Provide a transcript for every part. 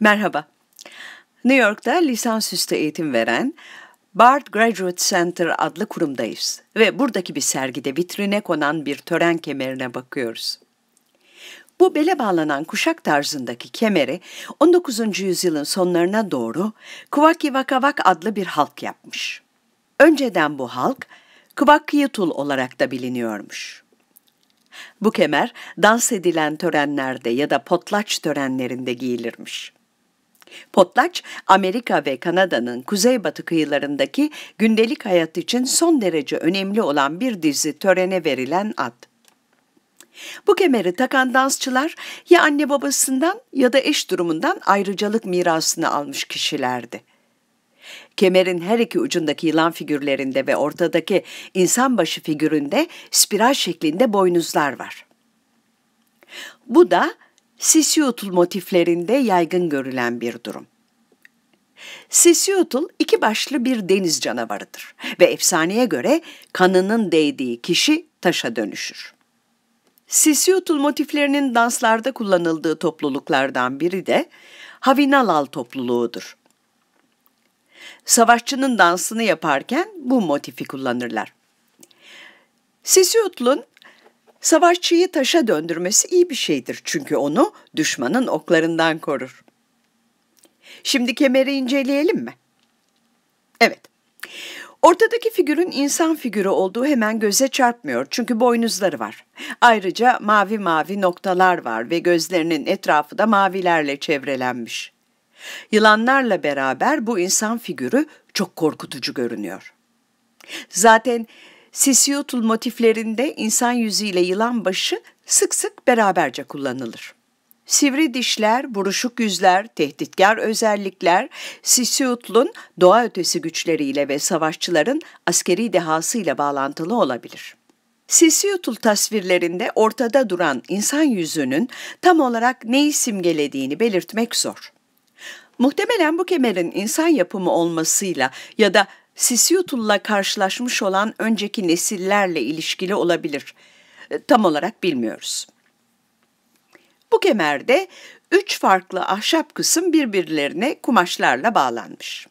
Merhaba. New York'ta lisansüstü eğitim veren Bard Graduate Center adlı kurumdayız ve buradaki bir sergide vitrine konan bir tören kemerine bakıyoruz. Bu bele bağlanan kuşak tarzındaki kemeri 19. yüzyılın sonlarına doğru Kuvaki Vakavak adlı bir halk yapmış. Önceden bu halk Kvakiyatul olarak da biliniyormuş. Bu kemer dans edilen törenlerde ya da potlaç törenlerinde giyilirmiş. Potlaç, Amerika ve Kanada'nın kuzeybatı kıyılarındaki gündelik hayat için son derece önemli olan bir dizi törene verilen ad. Bu kemeri takan dansçılar ya anne babasından ya da eş durumundan ayrıcalık mirasını almış kişilerdi. Kemerin her iki ucundaki yılan figürlerinde ve ortadaki insan başı figüründe spiral şeklinde boynuzlar var. Bu da Sisiyotul motiflerinde yaygın görülen bir durum. Sisiyotul iki başlı bir deniz canavarıdır ve efsaneye göre kanının değdiği kişi taşa dönüşür. Sisiyotul motiflerinin danslarda kullanıldığı topluluklardan biri de Havinalal topluluğudur. Savaşçının dansını yaparken bu motifi kullanırlar. Sisiyotul'un Savaşçıyı taşa döndürmesi iyi bir şeydir çünkü onu düşmanın oklarından korur. Şimdi kemeri inceleyelim mi? Evet. Ortadaki figürün insan figürü olduğu hemen göze çarpmıyor çünkü boynuzları var. Ayrıca mavi mavi noktalar var ve gözlerinin etrafı da mavilerle çevrelenmiş. Yılanlarla beraber bu insan figürü çok korkutucu görünüyor. Zaten Sisiyotul motiflerinde insan yüzü ile yılan başı sık sık beraberce kullanılır. Sivri dişler, buruşuk yüzler, tehditkar özellikler, sisiyotulun doğa ötesi güçleriyle ve savaşçıların askeri dehasıyla bağlantılı olabilir. Sisiyotul tasvirlerinde ortada duran insan yüzünün tam olarak neyi simgelediğini belirtmek zor. Muhtemelen bu kemerin insan yapımı olmasıyla ya da Sisiutlu'la karşılaşmış olan önceki nesillerle ilişkili olabilir. E, tam olarak bilmiyoruz. Bu kemerde üç farklı ahşap kısım birbirlerine kumaşlarla bağlanmış.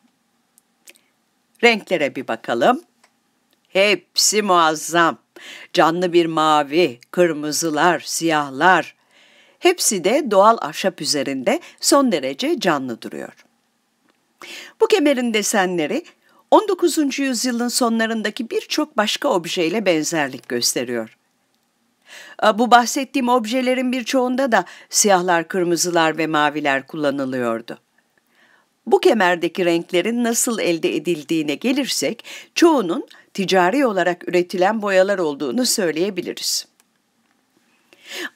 Renklere bir bakalım. Hepsi muazzam. Canlı bir mavi, kırmızılar, siyahlar. Hepsi de doğal ahşap üzerinde son derece canlı duruyor. Bu kemerin desenleri 19. yüzyılın sonlarındaki birçok başka objeyle benzerlik gösteriyor. Bu bahsettiğim objelerin birçoğunda da siyahlar, kırmızılar ve maviler kullanılıyordu. Bu kemerdeki renklerin nasıl elde edildiğine gelirsek çoğunun ticari olarak üretilen boyalar olduğunu söyleyebiliriz.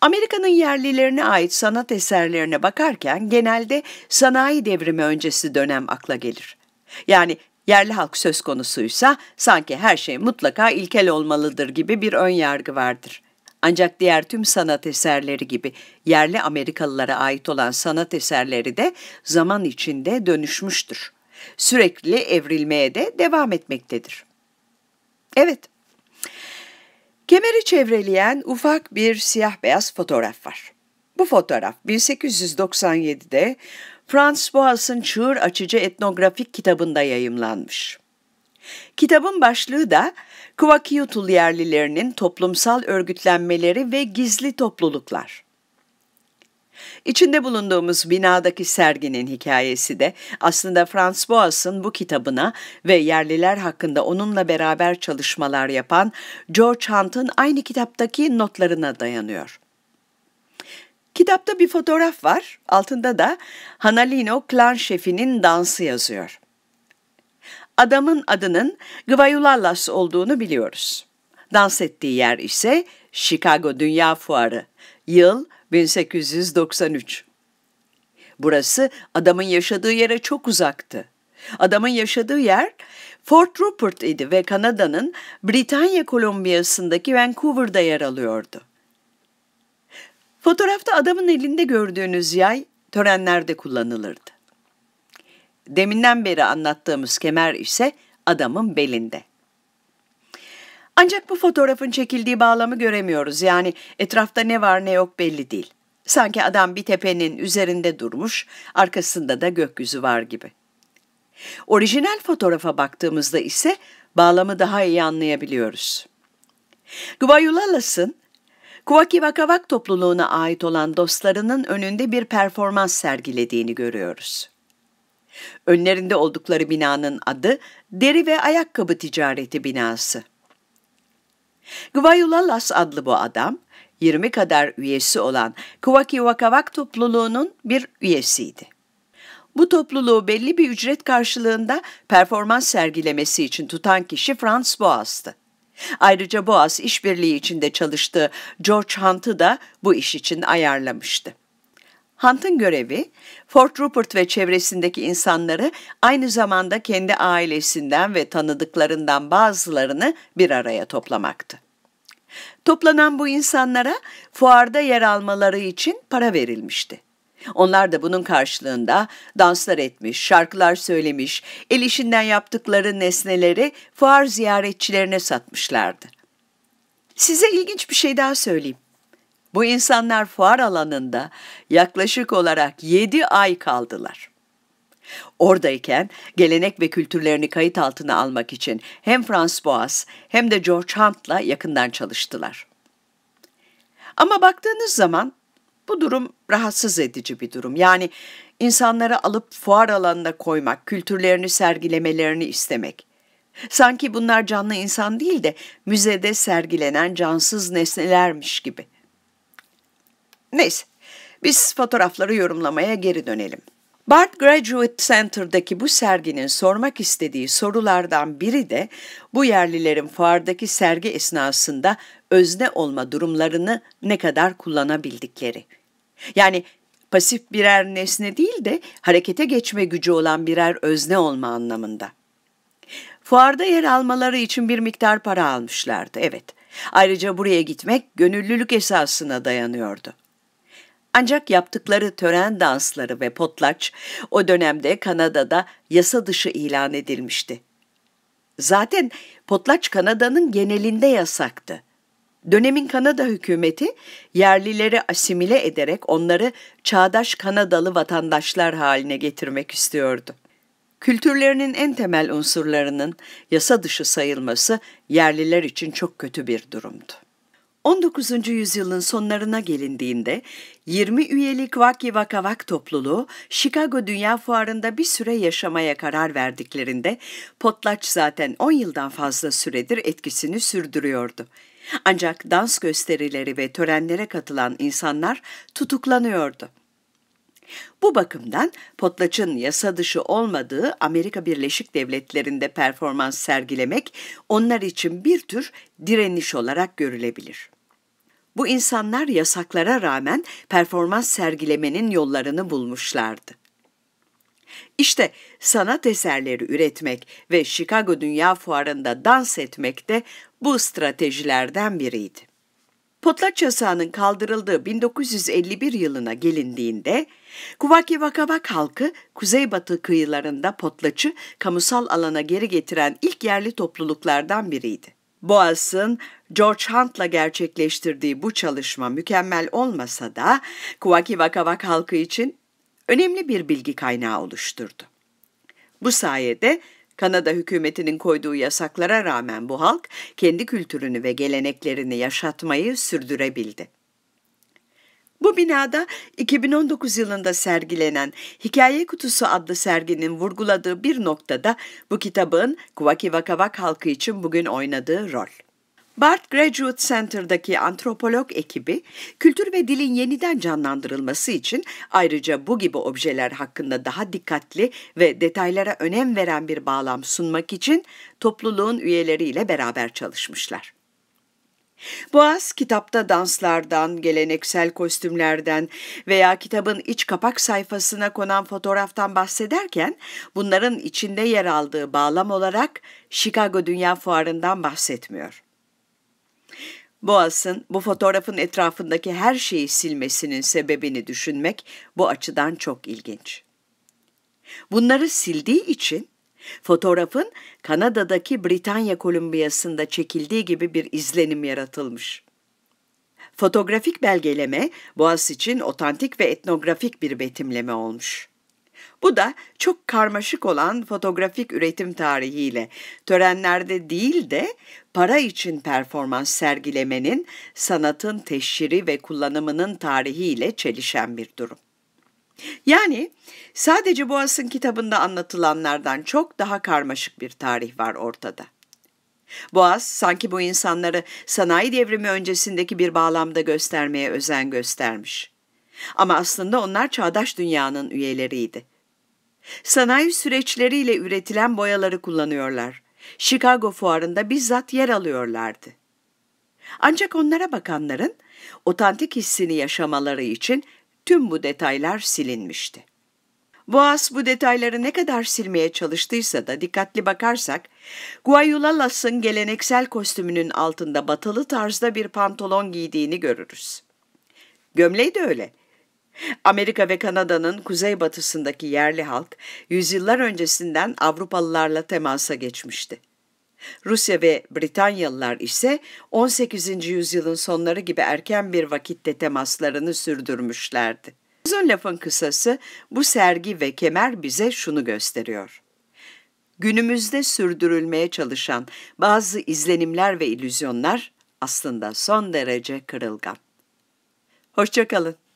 Amerika'nın yerlilerine ait sanat eserlerine bakarken genelde sanayi devrimi öncesi dönem akla gelir. Yani yerli halk söz konusuysa sanki her şey mutlaka ilkel olmalıdır gibi bir ön yargı vardır. Ancak diğer tüm sanat eserleri gibi yerli Amerikalılara ait olan sanat eserleri de zaman içinde dönüşmüştür. Sürekli evrilmeye de devam etmektedir. Evet, kemeri çevreleyen ufak bir siyah beyaz fotoğraf var. Bu fotoğraf 1897'de Franz Boas'ın çığır açıcı etnografik kitabında yayımlanmış. Kitabın başlığı da Kuvakiyutul yerlilerinin toplumsal örgütlenmeleri ve gizli topluluklar. İçinde bulunduğumuz binadaki serginin hikayesi de aslında Franz Boas'ın bu kitabına ve yerliler hakkında onunla beraber çalışmalar yapan George Hunt'ın aynı kitaptaki notlarına dayanıyor. Kitapta bir fotoğraf var. Altında da Hanalino klan şefinin dansı yazıyor. Adamın adının Gvayulalas olduğunu biliyoruz. Dans ettiği yer ise Chicago Dünya Fuarı. Yıl 1893. Burası adamın yaşadığı yere çok uzaktı. Adamın yaşadığı yer Fort Rupert idi ve Kanada'nın Britanya Kolombiyası'ndaki Vancouver'da yer alıyordu. Fotoğrafta adamın elinde gördüğünüz yay törenlerde kullanılırdı. Deminden beri anlattığımız kemer ise adamın belinde. Ancak bu fotoğrafın çekildiği bağlamı göremiyoruz. Yani etrafta ne var ne yok belli değil. Sanki adam bir tepenin üzerinde durmuş, arkasında da gökyüzü var gibi. Orijinal fotoğrafa baktığımızda ise bağlamı daha iyi anlayabiliyoruz. Gubayulala'sın Kuvaki Vakavak topluluğuna ait olan dostlarının önünde bir performans sergilediğini görüyoruz. Önlerinde oldukları binanın adı Deri ve Ayakkabı Ticareti Binası. Gvayulalas adlı bu adam, 20 kadar üyesi olan Kuvaki Vakavak topluluğunun bir üyesiydi. Bu topluluğu belli bir ücret karşılığında performans sergilemesi için tutan kişi Franz Boas'tı. Ayrıca Boğaz işbirliği içinde çalıştığı George Hunt'ı da bu iş için ayarlamıştı. Hunt'ın görevi, Fort Rupert ve çevresindeki insanları aynı zamanda kendi ailesinden ve tanıdıklarından bazılarını bir araya toplamaktı. Toplanan bu insanlara fuarda yer almaları için para verilmişti. Onlar da bunun karşılığında danslar etmiş, şarkılar söylemiş, el işinden yaptıkları nesneleri fuar ziyaretçilerine satmışlardı. Size ilginç bir şey daha söyleyeyim. Bu insanlar fuar alanında yaklaşık olarak 7 ay kaldılar. Oradayken gelenek ve kültürlerini kayıt altına almak için hem Franz Boas hem de George Hunt'la yakından çalıştılar. Ama baktığınız zaman bu durum rahatsız edici bir durum. Yani insanları alıp fuar alanına koymak, kültürlerini sergilemelerini istemek. Sanki bunlar canlı insan değil de müzede sergilenen cansız nesnelermiş gibi. Neyse, biz fotoğrafları yorumlamaya geri dönelim. Bart Graduate Center'daki bu serginin sormak istediği sorulardan biri de bu yerlilerin fuardaki sergi esnasında özne olma durumlarını ne kadar kullanabildikleri. Yani pasif birer nesne değil de harekete geçme gücü olan birer özne olma anlamında. Fuarda yer almaları için bir miktar para almışlardı, evet. Ayrıca buraya gitmek gönüllülük esasına dayanıyordu. Ancak yaptıkları tören dansları ve potlaç o dönemde Kanada'da yasa dışı ilan edilmişti. Zaten potlaç Kanada'nın genelinde yasaktı. Dönemin Kanada hükümeti yerlileri asimile ederek onları çağdaş Kanadalı vatandaşlar haline getirmek istiyordu. Kültürlerinin en temel unsurlarının yasa dışı sayılması yerliler için çok kötü bir durumdu. 19. yüzyılın sonlarına gelindiğinde 20 üyelik Vaki Vakavak topluluğu Chicago Dünya Fuarı'nda bir süre yaşamaya karar verdiklerinde potlaç zaten 10 yıldan fazla süredir etkisini sürdürüyordu. Ancak dans gösterileri ve törenlere katılan insanlar tutuklanıyordu. Bu bakımdan potlaçın yasa dışı olmadığı Amerika Birleşik Devletleri'nde performans sergilemek onlar için bir tür direniş olarak görülebilir. Bu insanlar yasaklara rağmen performans sergilemenin yollarını bulmuşlardı. İşte sanat eserleri üretmek ve Chicago Dünya Fuarı'nda dans etmek de bu stratejilerden biriydi. Potlaç yasağının kaldırıldığı 1951 yılına gelindiğinde Kuvaki Vakavak halkı kuzeybatı kıyılarında potlaçı kamusal alana geri getiren ilk yerli topluluklardan biriydi. Boğaz'ın George Hunt'la gerçekleştirdiği bu çalışma mükemmel olmasa da Kuvaki Vakavak halkı için önemli bir bilgi kaynağı oluşturdu. Bu sayede Kanada hükümetinin koyduğu yasaklara rağmen bu halk kendi kültürünü ve geleneklerini yaşatmayı sürdürebildi. Bu binada 2019 yılında sergilenen Hikaye Kutusu adlı serginin vurguladığı bir noktada bu kitabın Kuvaki halkı için bugün oynadığı rol. Bart Graduate Center'daki antropolog ekibi, kültür ve dilin yeniden canlandırılması için ayrıca bu gibi objeler hakkında daha dikkatli ve detaylara önem veren bir bağlam sunmak için topluluğun üyeleriyle beraber çalışmışlar. Boğaz kitapta danslardan, geleneksel kostümlerden veya kitabın iç kapak sayfasına konan fotoğraftan bahsederken bunların içinde yer aldığı bağlam olarak Chicago Dünya Fuarı'ndan bahsetmiyor. Boğaz'ın bu fotoğrafın etrafındaki her şeyi silmesinin sebebini düşünmek bu açıdan çok ilginç. Bunları sildiği için fotoğrafın Kanada'daki Britanya Kolumbiyası'nda çekildiği gibi bir izlenim yaratılmış. Fotoğrafik belgeleme Boğaz için otantik ve etnografik bir betimleme olmuş. Bu da çok karmaşık olan fotoğrafik üretim tarihiyle törenlerde değil de para için performans sergilemenin sanatın teşhiri ve kullanımının tarihiyle çelişen bir durum. Yani sadece Boğaz'ın kitabında anlatılanlardan çok daha karmaşık bir tarih var ortada. Boğaz sanki bu insanları sanayi devrimi öncesindeki bir bağlamda göstermeye özen göstermiş. Ama aslında onlar çağdaş dünyanın üyeleriydi. Sanayi süreçleriyle üretilen boyaları kullanıyorlar. Chicago fuarında bizzat yer alıyorlardı. Ancak onlara bakanların otantik hissini yaşamaları için tüm bu detaylar silinmişti. Boğaz bu detayları ne kadar silmeye çalıştıysa da dikkatli bakarsak, Guayulalas'ın geleneksel kostümünün altında batılı tarzda bir pantolon giydiğini görürüz. Gömleği de öyle. Amerika ve Kanada'nın kuzeybatısındaki yerli halk yüzyıllar öncesinden Avrupalılarla temasa geçmişti. Rusya ve Britanyalılar ise 18. yüzyılın sonları gibi erken bir vakitte temaslarını sürdürmüşlerdi. Uzun lafın kısası bu sergi ve kemer bize şunu gösteriyor. Günümüzde sürdürülmeye çalışan bazı izlenimler ve illüzyonlar aslında son derece kırılgan. Hoşçakalın.